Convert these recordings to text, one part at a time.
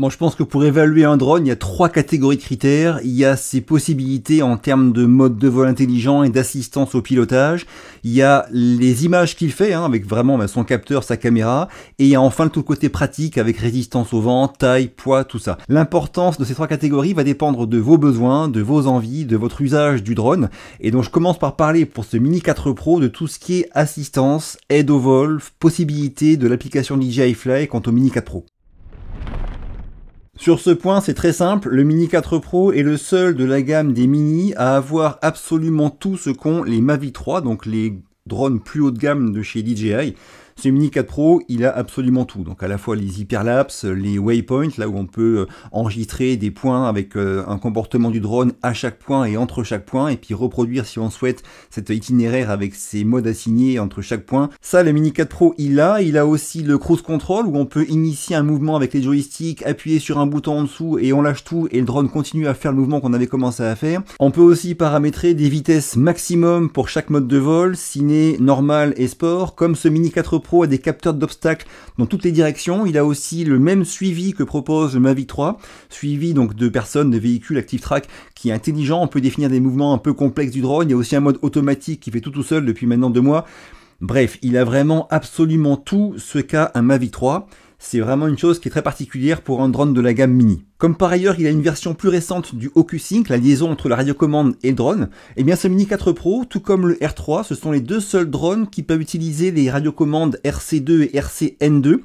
Bon, je pense que pour évaluer un drone, il y a trois catégories de critères. Il y a ses possibilités en termes de mode de vol intelligent et d'assistance au pilotage. Il y a les images qu'il fait, hein, avec vraiment ben, son capteur, sa caméra. Et il y a enfin tout le côté pratique, avec résistance au vent, taille, poids, tout ça. L'importance de ces trois catégories va dépendre de vos besoins, de vos envies, de votre usage du drone. Et donc je commence par parler pour ce Mini 4 Pro de tout ce qui est assistance, aide au vol, possibilité de l'application DJI Fly quant au Mini 4 Pro. Sur ce point, c'est très simple, le Mini 4 Pro est le seul de la gamme des Mini à avoir absolument tout ce qu'ont les Mavi 3, donc les drones plus haut de gamme de chez DJI. Ce Mini 4 Pro, il a absolument tout. Donc à la fois les hyperlapses, les waypoints, là où on peut euh, enregistrer des points avec euh, un comportement du drone à chaque point et entre chaque point, et puis reproduire si on souhaite cet itinéraire avec ses modes assignés entre chaque point. Ça, le Mini 4 Pro, il a. Il a aussi le cruise control où on peut initier un mouvement avec les joysticks, appuyer sur un bouton en dessous et on lâche tout et le drone continue à faire le mouvement qu'on avait commencé à faire. On peut aussi paramétrer des vitesses maximum pour chaque mode de vol, ciné, normal et sport, comme ce Mini 4 Pro a des capteurs d'obstacles dans toutes les directions. Il a aussi le même suivi que propose le Mavic 3, suivi donc de personnes, de véhicules, ActiveTrack, qui est intelligent. On peut définir des mouvements un peu complexes du drone. Il y a aussi un mode automatique qui fait tout tout seul depuis maintenant deux mois. Bref, il a vraiment absolument tout ce qu'a un Mavic 3. C'est vraiment une chose qui est très particulière pour un drone de la gamme mini. Comme par ailleurs, il a une version plus récente du OcuSync, la liaison entre la radiocommande et le drone, et eh bien ce Mini 4 Pro, tout comme le R3, ce sont les deux seuls drones qui peuvent utiliser les radiocommandes RC2 et RCN2,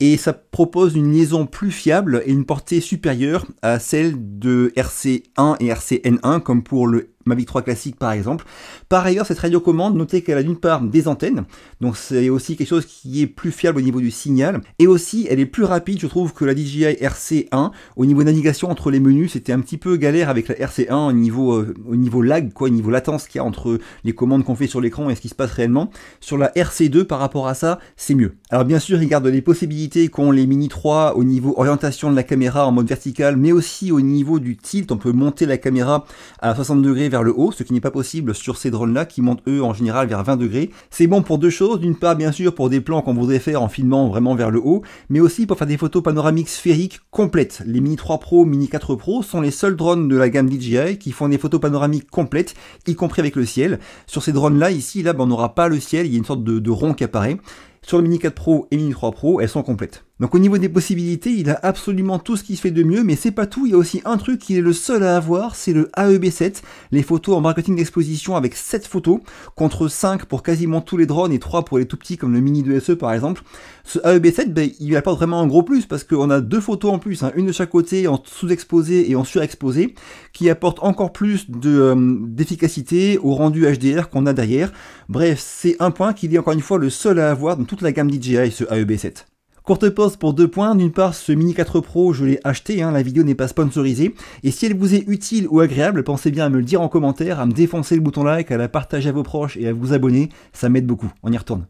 et ça propose une liaison plus fiable et une portée supérieure à celle de RC1 et RCN1 comme pour le Mavic 3 classique par exemple. Par ailleurs, cette radio commande, notez qu'elle a d'une part des antennes, donc c'est aussi quelque chose qui est plus fiable au niveau du signal, et aussi elle est plus rapide, je trouve, que la DJI RC1. Au niveau navigation entre les menus, c'était un petit peu galère avec la RC1 au niveau, euh, au niveau lag, quoi, au niveau latence qu'il y a entre les commandes qu'on fait sur l'écran et ce qui se passe réellement. Sur la RC2, par rapport à ça, c'est mieux. Alors bien sûr, il garde les possibilités qu'ont les Mini 3 au niveau orientation de la caméra en mode vertical, mais aussi au niveau du tilt, on peut monter la caméra à 60 degrés vers le haut, ce qui n'est pas possible sur ces drones-là qui montent eux en général vers 20 degrés. C'est bon pour deux choses, d'une part bien sûr pour des plans qu'on voudrait faire en filmant vraiment vers le haut, mais aussi pour faire des photos panoramiques sphériques complètes. Les Mini 3 Pro, Mini 4 Pro sont les seuls drones de la gamme DJI qui font des photos panoramiques complètes, y compris avec le ciel. Sur ces drones-là, ici, là, ben, on n'aura pas le ciel, il y a une sorte de, de rond qui apparaît. Sur le Mini 4 Pro et Mini 3 Pro, elles sont complètes. Donc au niveau des possibilités, il a absolument tout ce qui se fait de mieux, mais c'est pas tout, il y a aussi un truc qu'il est le seul à avoir, c'est le AEB7, les photos en marketing d'exposition avec 7 photos, contre 5 pour quasiment tous les drones et 3 pour les tout petits comme le Mini 2SE e, par exemple. Ce AEB7, ben, il apporte vraiment un gros plus, parce qu'on a deux photos en plus, hein. une de chaque côté, en sous-exposé et en surexposé, qui apporte encore plus euh, d'efficacité au rendu HDR qu'on a derrière. Bref, c'est un point qu'il est encore une fois le seul à avoir dans toute la gamme DJI, ce AEB7. Courte pause pour deux points. D'une part, ce Mini 4 Pro, je l'ai acheté, hein, la vidéo n'est pas sponsorisée. Et si elle vous est utile ou agréable, pensez bien à me le dire en commentaire, à me défoncer le bouton like, à la partager à vos proches et à vous abonner. Ça m'aide beaucoup. On y retourne.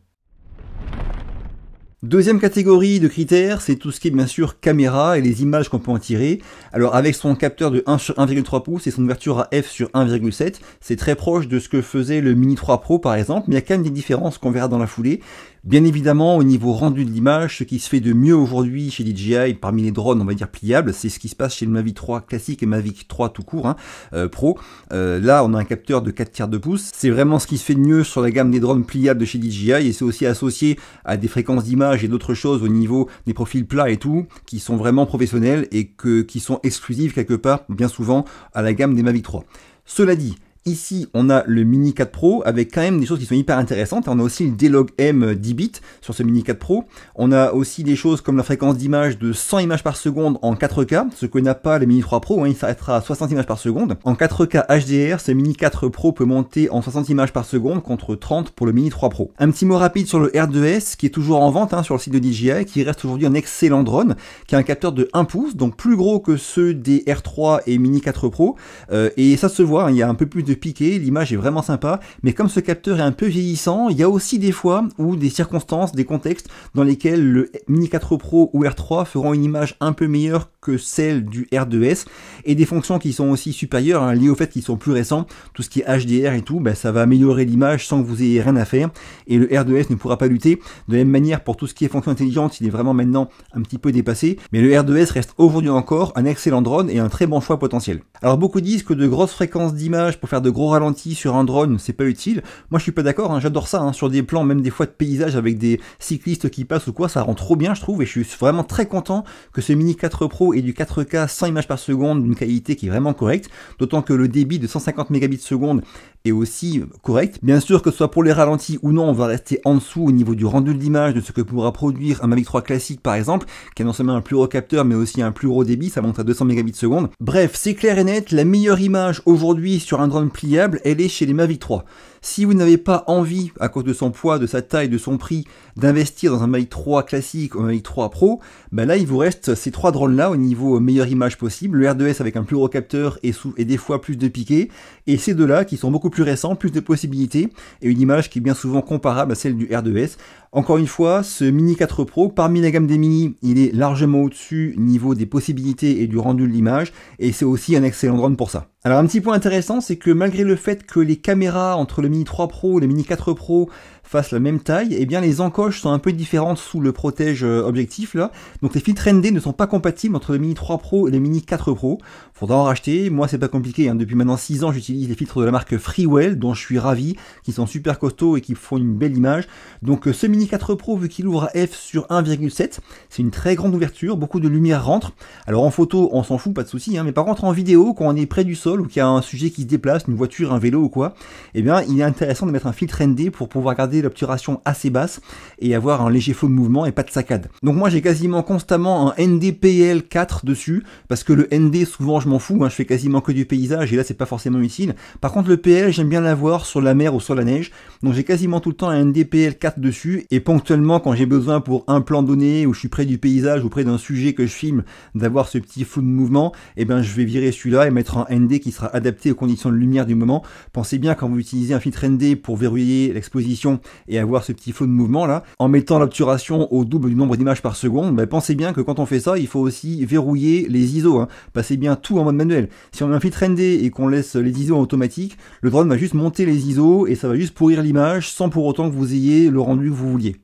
Deuxième catégorie de critères, c'est tout ce qui est bien sûr caméra et les images qu'on peut en tirer. Alors avec son capteur de 1 sur 1,3 pouces et son ouverture à f sur 1,7, c'est très proche de ce que faisait le Mini 3 Pro par exemple, mais il y a quand même des différences qu'on verra dans la foulée. Bien évidemment, au niveau rendu de l'image, ce qui se fait de mieux aujourd'hui chez DJI parmi les drones, on va dire pliables, c'est ce qui se passe chez le Mavic 3 classique et Mavic 3 tout court, hein, euh, Pro. Euh, là, on a un capteur de 4 tiers de pouce. C'est vraiment ce qui se fait de mieux sur la gamme des drones pliables de chez DJI et c'est aussi associé à des fréquences d'image et d'autres choses au niveau des profils plats et tout, qui sont vraiment professionnels et que, qui sont exclusifs quelque part, bien souvent, à la gamme des Mavic 3. Cela dit, Ici, on a le Mini 4 Pro avec quand même des choses qui sont hyper intéressantes. On a aussi le D-Log M 10 bits sur ce Mini 4 Pro. On a aussi des choses comme la fréquence d'image de 100 images par seconde en 4K, ce que n'a pas le Mini 3 Pro, hein. il s'arrêtera à 60 images par seconde. En 4K HDR, ce Mini 4 Pro peut monter en 60 images par seconde contre 30 pour le Mini 3 Pro. Un petit mot rapide sur le R2S qui est toujours en vente hein, sur le site de DJI, qui reste aujourd'hui un excellent drone, qui a un capteur de 1 pouce, donc plus gros que ceux des R3 et Mini 4 Pro. Euh, et ça se voit, hein, il y a un peu plus de piqué, l'image est vraiment sympa, mais comme ce capteur est un peu vieillissant, il y a aussi des fois ou des circonstances, des contextes dans lesquels le Mini 4 Pro ou R3 feront une image un peu meilleure que celle du R2S, et des fonctions qui sont aussi supérieures, hein, liées au fait qu'ils sont plus récents, tout ce qui est HDR et tout, ben, ça va améliorer l'image sans que vous ayez rien à faire, et le R2S ne pourra pas lutter. De la même manière, pour tout ce qui est fonction intelligente, il est vraiment maintenant un petit peu dépassé, mais le R2S reste aujourd'hui encore un excellent drone et un très bon choix potentiel. Alors beaucoup disent que de grosses fréquences d'image pour faire de gros ralentis sur un drone, c'est pas utile. Moi, je suis pas d'accord, hein, j'adore ça, hein, sur des plans, même des fois de paysage avec des cyclistes qui passent ou quoi, ça rend trop bien, je trouve, et je suis vraiment très content que ce Mini 4 Pro ait du 4K 100 images par seconde, d'une qualité qui est vraiment correcte, d'autant que le débit de 150 mégabits seconde est aussi correct. Bien sûr que ce soit pour les ralentis ou non, on va rester en dessous au niveau du rendu de l'image de ce que pourra produire un Mavic 3 classique par exemple, qui a non seulement un plus gros capteur mais aussi un plus gros débit, ça monte à 200 mégabits Bref, c'est clair et net, la meilleure image aujourd'hui sur un drone pliable, elle est chez les Mavic 3. Si vous n'avez pas envie, à cause de son poids, de sa taille, de son prix, d'investir dans un Mavic 3 classique ou un Mavic 3 Pro, ben là il vous reste ces trois drones là au niveau euh, meilleure image possible, le R2S avec un plus gros capteur et, sous, et des fois plus de piqué et ces deux là qui sont beaucoup plus récents, plus de possibilités, et une image qui est bien souvent comparable à celle du R2S. Encore une fois, ce Mini 4 Pro, parmi la gamme des Mini, il est largement au-dessus niveau des possibilités et du rendu de l'image, et c'est aussi un excellent drone pour ça. Alors un petit point intéressant, c'est que malgré le fait que les caméras entre les Mini 3 Pro, les Mini 4 Pro, fassent la même taille, et eh bien les encoches sont un peu différentes sous le protège euh, objectif là. Donc les filtres ND ne sont pas compatibles entre le Mini 3 Pro et le Mini 4 Pro. Faudra en racheter. Moi c'est pas compliqué. Hein. Depuis maintenant 6 ans j'utilise les filtres de la marque Freewell dont je suis ravi, qui sont super costauds et qui font une belle image. Donc euh, ce Mini 4 Pro vu qu'il ouvre à f sur 1,7, c'est une très grande ouverture, beaucoup de lumière rentre. Alors en photo on s'en fout, pas de souci, hein. mais par contre en vidéo quand on est près du sol ou qu'il y a un sujet qui se déplace, une voiture, un vélo ou quoi, eh bien il est intéressant de mettre un filtre ND pour pouvoir garder l'obturation assez basse et avoir un léger faux de mouvement et pas de saccade. Donc moi j'ai quasiment constamment un NDPL 4 dessus, parce que le ND souvent je m'en fous, hein, je fais quasiment que du paysage et là c'est pas forcément utile. Par contre le PL j'aime bien l'avoir sur la mer ou sur la neige, donc j'ai quasiment tout le temps un NDPL 4 dessus et ponctuellement quand j'ai besoin pour un plan donné ou je suis près du paysage ou près d'un sujet que je filme d'avoir ce petit faux de mouvement, et eh ben je vais virer celui-là et mettre un ND qui sera adapté aux conditions de lumière du moment. Pensez bien quand vous utilisez un filtre ND pour verrouiller l'exposition et avoir ce petit flot de mouvement là, en mettant l'obturation au double du nombre d'images par seconde, mais ben, pensez bien que quand on fait ça, il faut aussi verrouiller les ISO. Hein. Passez bien tout en mode manuel. Si on met un filtre ND et qu'on laisse les ISO en automatique, le drone va juste monter les ISO et ça va juste pourrir l'image sans pour autant que vous ayez le rendu que vous vouliez.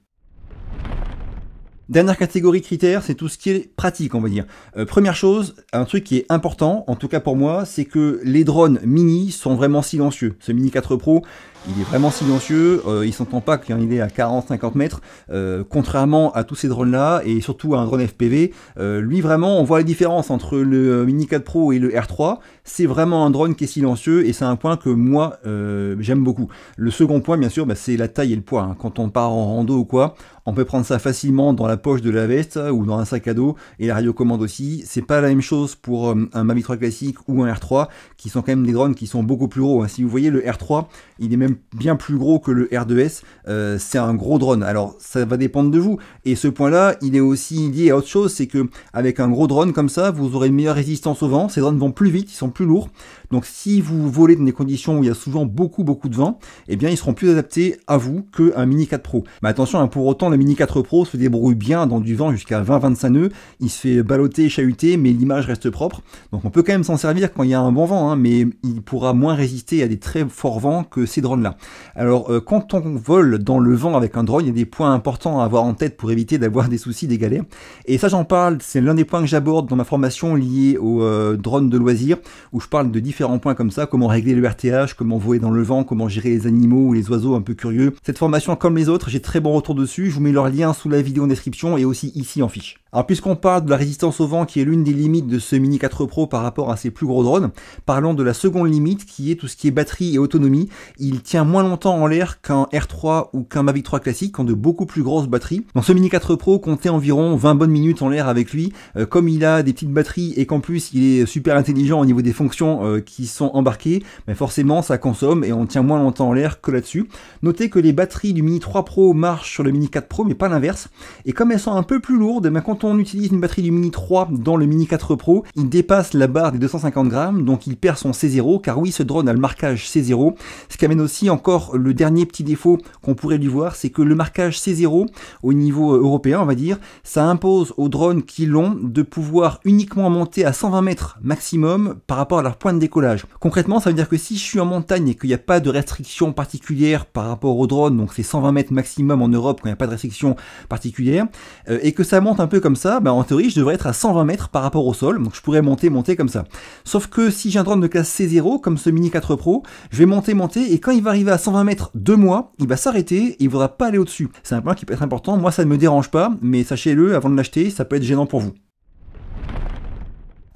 Dernière catégorie critère, c'est tout ce qui est pratique, on va dire. Euh, première chose, un truc qui est important, en tout cas pour moi, c'est que les drones mini sont vraiment silencieux. Ce Mini 4 Pro, il est vraiment silencieux, il euh, il s'entend pas quand il est à 40-50 mètres, euh, contrairement à tous ces drones-là, et surtout à un drone FPV. Euh, lui, vraiment, on voit la différence entre le Mini 4 Pro et le R3. C'est vraiment un drone qui est silencieux, et c'est un point que moi, j'aime beaucoup. Le second point, bien sûr, bah, c'est la taille et le poids. Hein. Quand on part en rando ou quoi, on peut prendre ça facilement dans la poche de la veste hein, ou dans un sac à dos, et la radio commande aussi. C'est pas la même chose pour un Mavic 3 classique ou un R3, qui sont quand même des drones qui sont beaucoup plus gros. Hein. Si vous voyez, le R3, il est même bien plus gros que le R2S, euh, c'est un gros drone. Alors ça va dépendre de vous. Et ce point-là, il est aussi lié à autre chose, c'est que avec un gros drone comme ça, vous aurez une meilleure résistance au vent, ces drones vont plus vite, ils sont plus lourds. Donc si vous volez dans des conditions où il y a souvent beaucoup beaucoup de vent, eh bien ils seront plus adaptés à vous qu'un Mini 4 Pro. Mais attention, hein, pour autant le Mini 4 Pro se débrouille bien dans du vent jusqu'à 20-25 nœuds, il se fait baloter, chahuter, mais l'image reste propre. Donc on peut quand même s'en servir quand il y a un bon vent, hein, mais il pourra moins résister à des très forts vents que ces drones-là. Alors euh, quand on vole dans le vent avec un drone, il y a des points importants à avoir en tête pour éviter d'avoir des soucis, des galères. Et ça j'en parle, c'est l'un des points que j'aborde dans ma formation liée aux euh, drones de loisirs, où je parle de différents en points comme ça, comment régler le RTH, comment voler dans le vent, comment gérer les animaux ou les oiseaux un peu curieux. Cette formation comme les autres, j'ai très bon retour dessus, je vous mets leur lien sous la vidéo en description et aussi ici en fiche. Alors puisqu'on parle de la résistance au vent qui est l'une des limites de ce Mini 4 Pro par rapport à ses plus gros drones, parlons de la seconde limite qui est tout ce qui est batterie et autonomie. Il tient moins longtemps en l'air qu'un R3 ou qu'un Mavic 3 classique, en de beaucoup plus grosses batteries. Dans ce Mini 4 Pro, comptez environ 20 bonnes minutes en l'air avec lui. Euh, comme il a des petites batteries et qu'en plus il est super intelligent au niveau des fonctions euh, qui sont embarqués, mais forcément ça consomme et on tient moins longtemps en l'air que là-dessus. Notez que les batteries du Mini 3 Pro marchent sur le Mini 4 Pro, mais pas l'inverse. Et comme elles sont un peu plus lourdes, eh ben, quand on utilise une batterie du Mini 3 dans le Mini 4 Pro, il dépasse la barre des 250 grammes, donc il perd son C0, car oui, ce drone a le marquage C0, ce qui amène aussi encore le dernier petit défaut qu'on pourrait lui voir, c'est que le marquage C0 au niveau euh, européen, on va dire, ça impose aux drones qui l'ont de pouvoir uniquement monter à 120 mètres maximum par rapport à leur pointe découpe. Concrètement, ça veut dire que si je suis en montagne et qu'il n'y a pas de restriction particulière par rapport au drone, donc c'est 120 mètres maximum en Europe quand il n'y a pas de restriction particulière, euh, et que ça monte un peu comme ça, bah, en théorie, je devrais être à 120 mètres par rapport au sol, donc je pourrais monter, monter comme ça. Sauf que si j'ai un drone de classe C0, comme ce Mini 4 Pro, je vais monter, monter, et quand il va arriver à 120 mètres de moi, il va s'arrêter il ne voudra pas aller au-dessus. C'est un point qui peut être important, moi ça ne me dérange pas, mais sachez-le, avant de l'acheter, ça peut être gênant pour vous.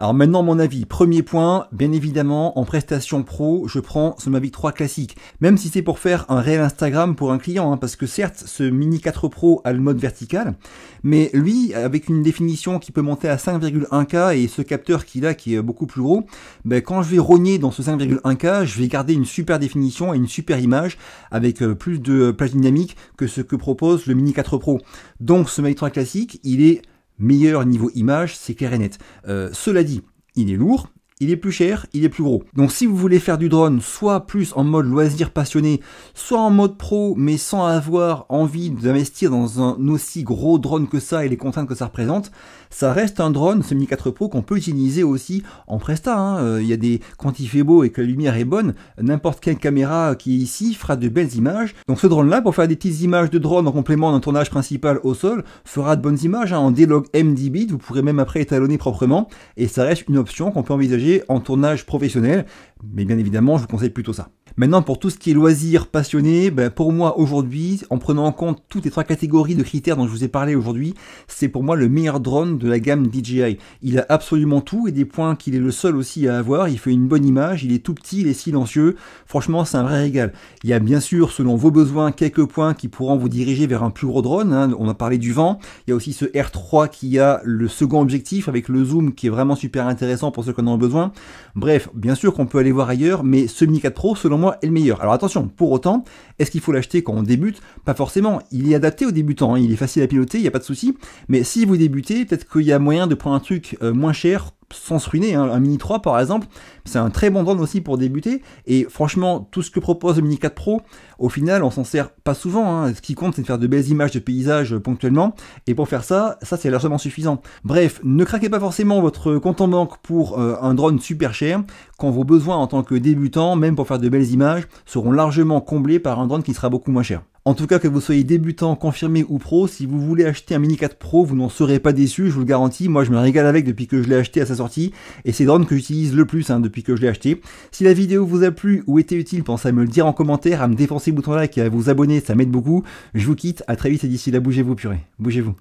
Alors maintenant mon avis, premier point, bien évidemment en prestation pro, je prends ce Mavic 3 classique, même si c'est pour faire un réel Instagram pour un client, hein, parce que certes ce Mini 4 Pro a le mode vertical, mais lui avec une définition qui peut monter à 5,1K et ce capteur qu'il a qui est beaucoup plus gros, ben, quand je vais rogner dans ce 5,1K, je vais garder une super définition et une super image avec euh, plus de plage dynamique que ce que propose le Mini 4 Pro. Donc ce Mavic 3 classique, il est meilleur niveau image, c'est clair et net. Euh, cela dit, il est lourd, il est plus cher, il est plus gros. Donc si vous voulez faire du drone, soit plus en mode loisir passionné, soit en mode pro, mais sans avoir envie d'investir dans un aussi gros drone que ça et les contraintes que ça représente, ça reste un drone, ce Mini 4 Pro, qu'on peut utiliser aussi en Presta. Hein. Euh, il y a des, quand il fait beau et que la lumière est bonne, n'importe quelle caméra qui est ici fera de belles images. Donc ce drone-là, pour faire des petites images de drone en complément d'un tournage principal au sol, fera de bonnes images hein. en en 10 MDB, vous pourrez même après étalonner proprement, et ça reste une option qu'on peut envisager en tournage professionnel, mais bien évidemment, je vous conseille plutôt ça. Maintenant, pour tout ce qui est loisirs passionnés, ben, pour moi aujourd'hui, en prenant en compte toutes les trois catégories de critères dont je vous ai parlé aujourd'hui, c'est pour moi le meilleur drone de la gamme DJI. Il a absolument tout et des points qu'il est le seul aussi à avoir. Il fait une bonne image, il est tout petit, il est silencieux. Franchement, c'est un vrai régal. Il y a bien sûr, selon vos besoins, quelques points qui pourront vous diriger vers un plus gros drone. Hein. On a parlé du vent. Il y a aussi ce R3 qui a le second objectif avec le zoom qui est vraiment super intéressant pour ceux qui en ont besoin. Bref, bien sûr qu'on peut aller voir ailleurs, mais ce Mini 4 Pro, selon moi, est le meilleur. Alors attention, pour autant, est-ce qu'il faut l'acheter quand on débute Pas forcément. Il est adapté aux débutants, hein. il est facile à piloter, il n'y a pas de souci. Mais si vous débutez, peut-être qu'il y a moyen de prendre un truc euh, moins cher sans se ruiner, hein. un Mini 3 par exemple, c'est un très bon drone aussi pour débuter. Et franchement, tout ce que propose le Mini 4 Pro, au final, on s'en sert pas souvent. Hein. Ce qui compte, c'est de faire de belles images de paysages euh, ponctuellement. Et pour faire ça, ça c'est largement suffisant. Bref, ne craquez pas forcément votre compte en banque pour euh, un drone super cher, quand vos besoins en tant que débutant, même pour faire de belles images, seront largement comblés par un drone qui sera beaucoup moins cher. En tout cas, que vous soyez débutant, confirmé ou pro, si vous voulez acheter un Mini 4 Pro, vous n'en serez pas déçu, je vous le garantis. Moi, je me régale avec depuis que je l'ai acheté à sa sortie, et c'est drone que j'utilise le plus hein, depuis que je l'ai acheté. Si la vidéo vous a plu ou était utile, pensez à me le dire en commentaire, à me défoncer le bouton like et à vous abonner, ça m'aide beaucoup. Je vous quitte, à très vite et d'ici là, bougez-vous, purée. Bougez-vous.